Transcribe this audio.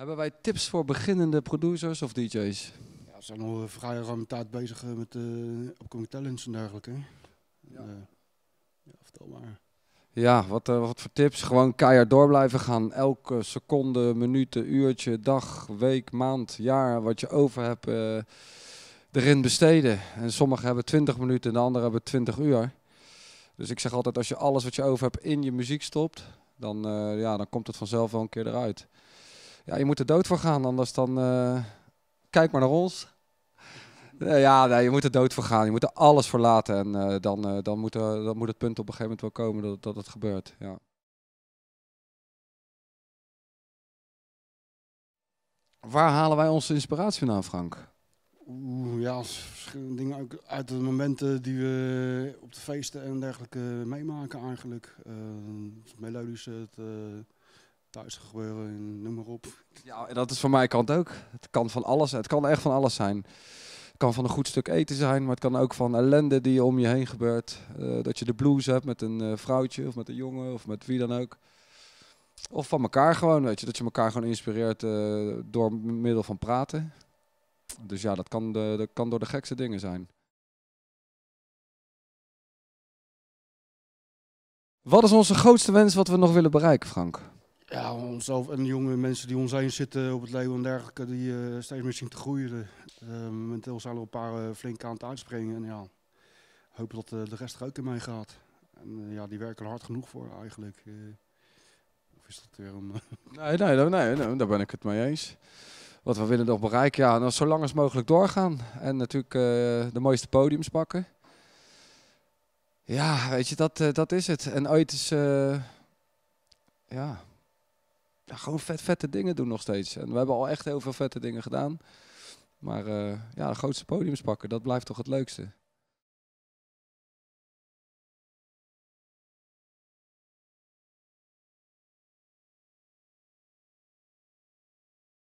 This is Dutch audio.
Hebben wij tips voor beginnende producers of DJ's? Ja, we zijn al eh, vrij ruim tijd bezig eh, met uh, eh, opkomende talents en dergelijke. Ja. ja, vertel maar. Ja, wat, wat voor tips? Gewoon keihard door blijven gaan. Elke seconde, minuut, uurtje, dag, week, maand, jaar, wat je over hebt, erin besteden. En sommigen hebben 20 minuten en de anderen hebben 20 uur. Dus ik zeg altijd, als je alles wat je over hebt in je muziek stopt, dan, ja, dan komt het vanzelf wel een keer eruit ja, je moet er dood voor gaan, anders dan eh, kijk maar naar ons. Eh, ja, nee, je moet er dood voor gaan. Je moet er alles verlaten En eh, dan, dan, moet, er dan moet het punt op een gegeven moment wel komen dat, dat het gebeurt. Ja. Waar halen wij onze inspiratie vandaan, Frank? Oeh, ja, verschillende dingen uit, de momenten die we op de feesten en dergelijke meemaken eigenlijk. het het thuis gebeuren, noem maar op. Ja, en dat is van mijn kant ook. Het kan van alles, het kan echt van alles zijn. Het kan van een goed stuk eten zijn, maar het kan ook van ellende die om je heen gebeurt. Eh, dat je de blues hebt met een eh, vrouwtje of met een jongen of met wie dan ook. Of van elkaar gewoon, weet je, dat je elkaar gewoon inspireert eh, door middel van praten. Dus ja, dat kan, de, dat kan door de gekste dingen zijn. Wat is onze grootste wens wat we nog willen bereiken, Frank? ja, onszelf en de jonge mensen die ons heen zitten op het leeuw en dergelijke, die eh, steeds meer zien te groeien. Uh, ehm, momenteel zijn er een paar uh, eh, flink aan het uitspringen en ja, hopen dat eh, de rest er ook in mee gaat. En ja, die werken er hard genoeg voor eigenlijk. of is dat weer een... nee, nee, nee, nee, daar ben ik het mee eens. Wat we willen nog bereiken, ja, nou, zo lang als mogelijk doorgaan. En natuurlijk de mooiste podiums pakken. Ja, weet je, dat, dat is het. En ooit is... ja, gewoon vet, vette dingen doen nog steeds. En we hebben al echt heel veel vette dingen gedaan. Maar eh, ja, de grootste podiums pakken, dat blijft toch het leukste.